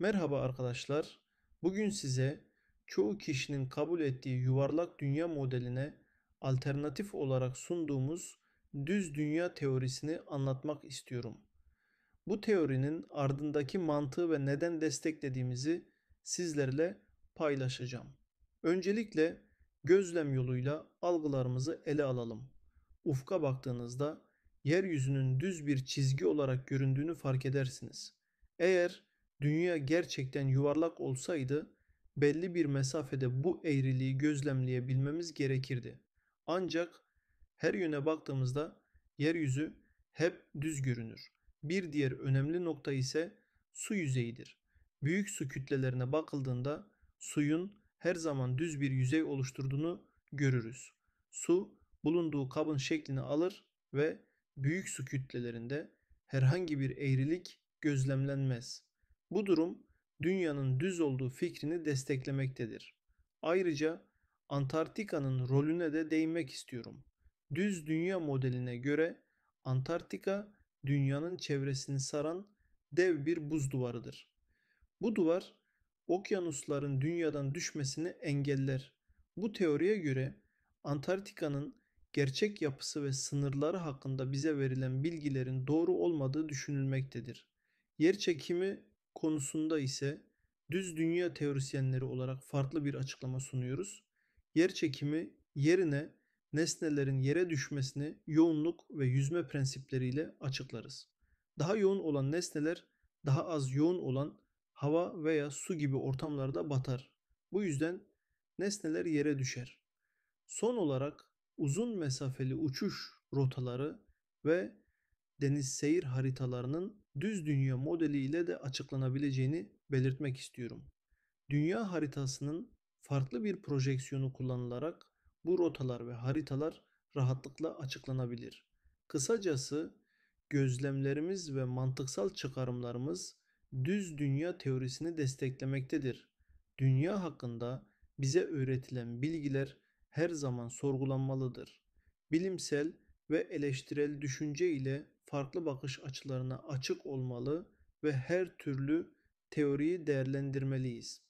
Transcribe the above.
Merhaba arkadaşlar. Bugün size çoğu kişinin kabul ettiği yuvarlak dünya modeline alternatif olarak sunduğumuz düz dünya teorisini anlatmak istiyorum. Bu teorinin ardındaki mantığı ve neden desteklediğimizi sizlerle paylaşacağım. Öncelikle gözlem yoluyla algılarımızı ele alalım. Ufka baktığınızda yeryüzünün düz bir çizgi olarak göründüğünü fark edersiniz. Eğer Dünya gerçekten yuvarlak olsaydı belli bir mesafede bu eğriliği gözlemleyebilmemiz gerekirdi. Ancak her yöne baktığımızda yeryüzü hep düz görünür. Bir diğer önemli nokta ise su yüzeyidir. Büyük su kütlelerine bakıldığında suyun her zaman düz bir yüzey oluşturduğunu görürüz. Su bulunduğu kabın şeklini alır ve büyük su kütlelerinde herhangi bir eğrilik gözlemlenmez. Bu durum dünyanın düz olduğu fikrini desteklemektedir. Ayrıca Antarktika'nın rolüne de değinmek istiyorum. Düz dünya modeline göre Antarktika dünyanın çevresini saran dev bir buz duvarıdır. Bu duvar okyanusların dünyadan düşmesini engeller. Bu teoriye göre Antarktika'nın gerçek yapısı ve sınırları hakkında bize verilen bilgilerin doğru olmadığı düşünülmektedir. Yer çekimi konusunda ise düz dünya teorisyenleri olarak farklı bir açıklama sunuyoruz. Yer çekimi yerine nesnelerin yere düşmesini yoğunluk ve yüzme prensipleriyle açıklarız. Daha yoğun olan nesneler daha az yoğun olan hava veya su gibi ortamlarda batar. Bu yüzden nesneler yere düşer. Son olarak uzun mesafeli uçuş rotaları ve deniz seyir haritalarının düz dünya modeli ile de açıklanabileceğini belirtmek istiyorum. Dünya haritasının farklı bir projeksiyonu kullanılarak bu rotalar ve haritalar rahatlıkla açıklanabilir. Kısacası gözlemlerimiz ve mantıksal çıkarımlarımız düz dünya teorisini desteklemektedir. Dünya hakkında bize öğretilen bilgiler her zaman sorgulanmalıdır. Bilimsel ve eleştirel düşünce ile farklı bakış açılarına açık olmalı ve her türlü teoriyi değerlendirmeliyiz.